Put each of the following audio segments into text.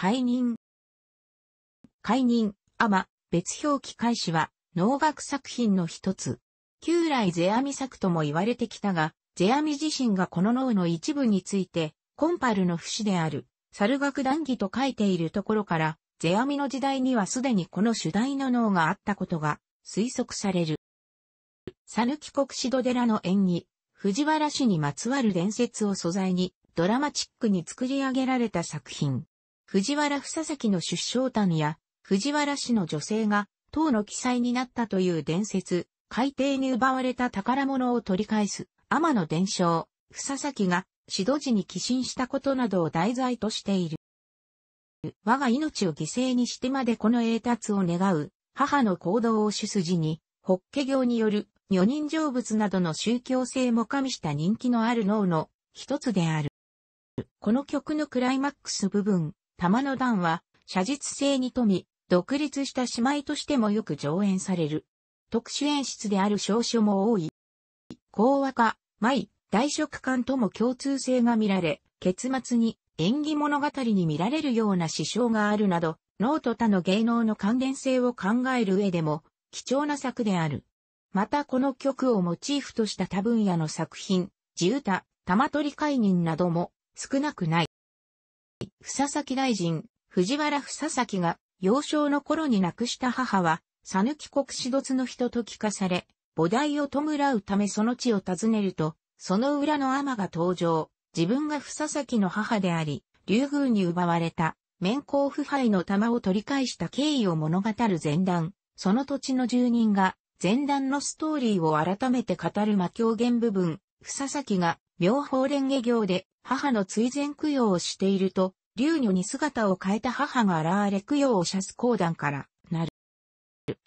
解任。解任、アマ、別表記開始は、能楽作品の一つ。旧来世阿弥作とも言われてきたが、世阿弥自身がこの脳の一部について、コンパルの節である、猿楽談義と書いているところから、世阿弥の時代にはすでにこの主題の脳があったことが推測される。讃岐国志土寺の演技、藤原氏にまつわる伝説を素材に、ドラマチックに作り上げられた作品。藤原房崎の出生誕や、藤原氏の女性が、党の記載になったという伝説、海底に奪われた宝物を取り返す、天野伝承、房崎が、指導時に寄進したことなどを題材としている。我が命を犠牲にしてまでこの栄達を願う、母の行動を主筋に、法華経による、女人成仏などの宗教性も加味した人気のある脳の一つである。この曲のクライマックス部分、玉の段は、写実性に富み、独立した姉妹としてもよく上演される。特殊演出である少書も多い。講和化、舞、大食感とも共通性が見られ、結末に演技物語に見られるような支障があるなど、脳と他の芸能の関連性を考える上でも貴重な作である。またこの曲をモチーフとした多分野の作品、自唄、玉取り解任なども少なくない。ふささき大臣、藤原ふささきが幼少の頃に亡くした母は、さぬき国死卒の人と聞かされ、菩提を弔うためその地を訪ねると、その裏の天が登場、自分がふささきの母であり、竜宮に奪われた、面孔腐敗の玉を取り返した経緯を物語る前段、その土地の住人が、前段のストーリーを改めて語る魔狂言部分、ふささきが妙法蓮華行で母の追善供養をしていると、龍女に姿を変えた母が現れ供養を射す講談からなる。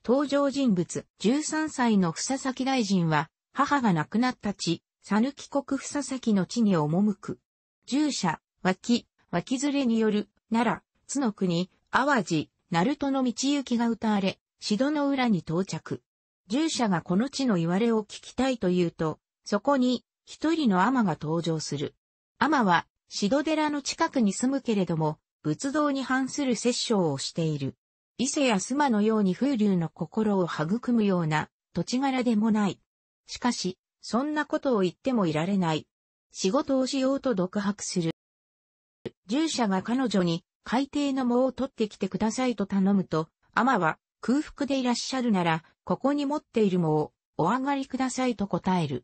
登場人物、13歳の房崎大臣は、母が亡くなった地、さぬき国房崎の地に赴く。従者、脇、脇連れによる、奈良、津の国、淡路、鳴門の道行きが歌われ、指導の裏に到着。従者がこの地の言われを聞きたいと言うと、そこに、一人のアマが登場する。アマは、シド寺の近くに住むけれども、仏道に反する殺生をしている。伊勢や妻のように風流の心を育むような土地柄でもない。しかし、そんなことを言ってもいられない。仕事をしようと独白する。従者が彼女に海底の藻を取ってきてくださいと頼むと、アマは空腹でいらっしゃるなら、ここに持っている藻をお上がりくださいと答える。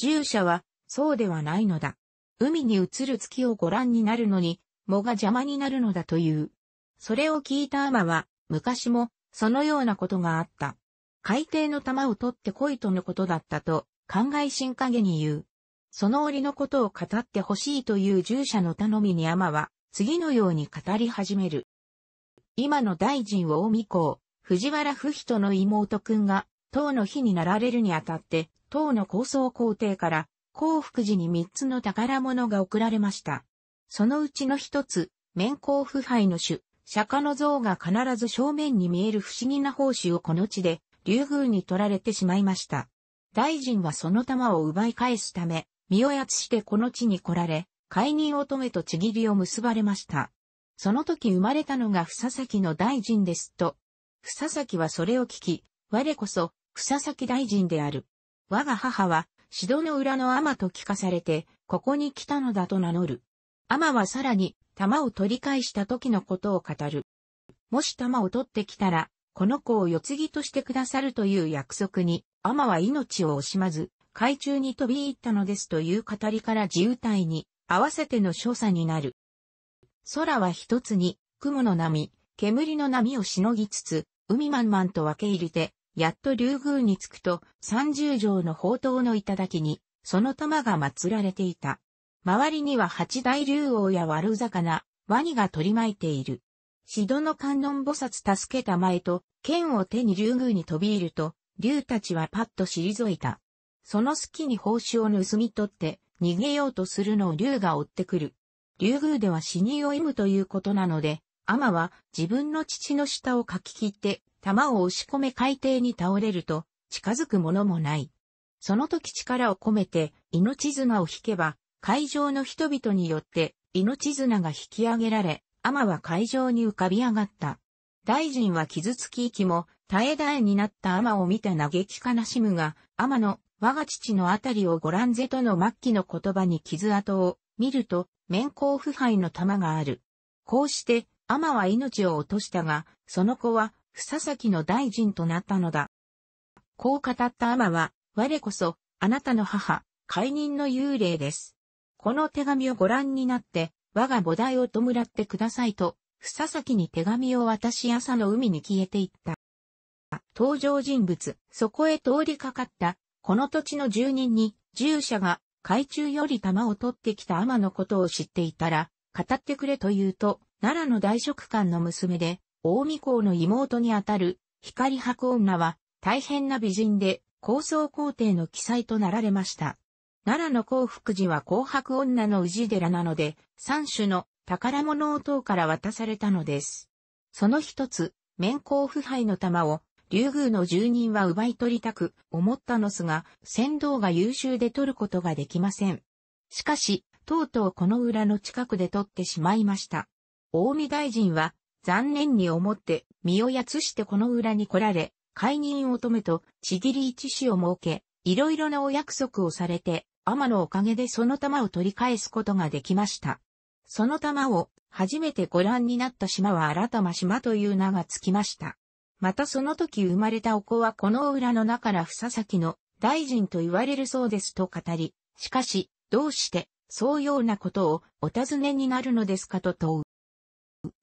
従者はそうではないのだ。海に映る月をご覧になるのに、藻が邪魔になるのだという。それを聞いたアマは、昔も、そのようなことがあった。海底の玉を取ってこいとのことだったと、考え深陰に言う。その折のことを語ってほしいという従者の頼みにアマは、次のように語り始める。今の大臣を近見公、藤原不人の妹くんが、唐の日になられるにあたって、唐の高層皇帝から、幸福寺に三つの宝物が贈られました。そのうちの一つ、面孔腐敗の種、釈迦の像が必ず正面に見える不思議な宝珠をこの地で、竜宮に取られてしまいました。大臣はその玉を奪い返すため、身をやつしてこの地に来られ、解任乙女とちぎりを結ばれました。その時生まれたのが草崎の大臣ですと。草崎はそれを聞き、我こそ、草崎大臣である。我が母は、シドの裏のアマと聞かされて、ここに来たのだと名乗る。アマはさらに、玉を取り返した時のことを語る。もし玉を取ってきたら、この子を世継ぎとしてくださるという約束に、アマは命を惜しまず、海中に飛び入ったのですという語りから自由体に、合わせての所作になる。空は一つに、雲の波、煙の波をしのぎつつ、海まんまんと分け入れて、やっと竜宮に着くと、三十条の宝刀の頂に、その玉が祀られていた。周りには八大竜王や悪魚、ワニが取り巻いている。シドの観音菩薩助けた前と、剣を手に竜宮に飛び入ると、竜たちはパッと退いた。その隙に宝酬を盗み取って、逃げようとするのを竜が追ってくる。竜宮では死にを忌むということなので、アマは自分の父の下をかき切って弾を押し込め海底に倒れると、近づくものもない。その時力を込めて、命綱を引けば、海上の人々によって、命綱が引き上げられ、天は海上に浮かび上がった。大臣は傷つき息も、絶え絶えになった天を見て嘆き悲しむが、天の、我が父のあたりをご覧ぜとの末期の言葉に傷跡を、見ると、面孔腐敗の玉がある。こうして、天は命を落としたが、その子は、房崎の大臣となったのだ。こう語った天は、我こそ、あなたの母、解任の幽霊です。この手紙をご覧になって、我が母体を弔ってくださいと、房崎に手紙を渡し朝の海に消えていった。登場人物、そこへ通りかかった、この土地の住人に、従者が、海中より玉を取ってきた天のことを知っていたら、語ってくれと言うと、奈良の大食官の娘で、大見公の妹にあたる、光白女は、大変な美人で、高層皇帝の記載となられました。奈良の幸福寺は紅白女の氏寺なので、三種の宝物を塔から渡されたのです。その一つ、面光腐敗の玉を、竜宮の住人は奪い取りたく思ったのすが、先導が優秀で取ることができません。しかし、とうとうこの裏の近くで取ってしまいました。大見大臣は、残念に思って身をやつしてこの裏に来られ、解任を止めと、ちぎり一死を設け、いろいろなお約束をされて、天のおかげでその玉を取り返すことができました。その玉を初めてご覧になった島は新玉島という名がつきました。またその時生まれたお子はこの裏の中からさきの大臣と言われるそうですと語り、しかし、どうして、そうようなことをお尋ねになるのですかと問う。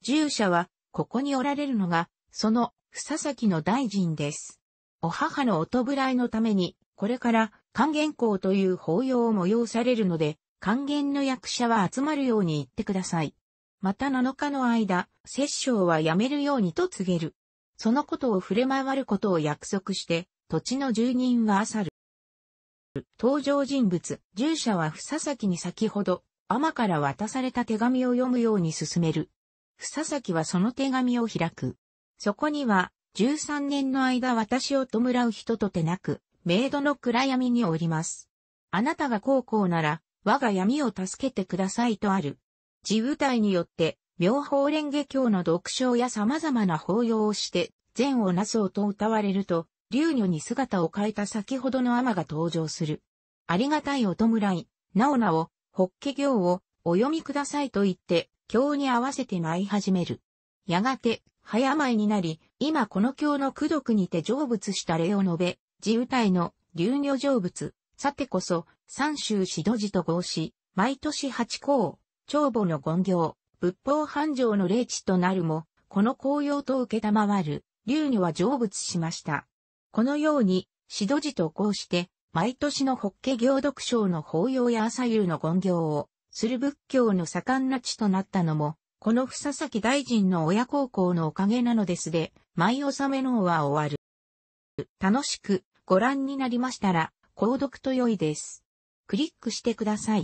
従者は、ここにおられるのが、その、房崎の大臣です。お母のおらいのために、これから、還元校という法要を催されるので、還元の役者は集まるように言ってください。また7日の間、摂政はやめるようにと告げる。そのことを触れ回ることを約束して、土地の住人は去る。登場人物、従者は房きに先ほど、天から渡された手紙を読むように進める。さ崎はその手紙を開く。そこには、13年の間私を弔う人とてなく、メイドの暗闇におります。あなたが高校なら、我が闇を助けてくださいとある。自部隊によって、妙法蓮華経の読書や様々な法要をして、善をなそうと歌われると、流女に姿を変えた先ほどの天が登場する。ありがたいお弔い、なおなお、法華経をお読みくださいと言って、経に合わせて舞い始める。やがて、早舞になり、今この経の功読にて成仏した例を述べ、自由体の流女成仏、さてこそ、三州四度寺と合し、毎年八甲、長母の言行、仏法繁盛の霊地となるも、この紅葉と受けたまわる、流女は成仏しました。このように、四度寺と合して、毎年の法華行読章の法要や朝夕の言行を、する仏教の盛んな地となったのも、この房崎大臣の親孝行のおかげなのですで、舞納めのは終わる。楽しくご覧になりましたら、購読と良いです。クリックしてください。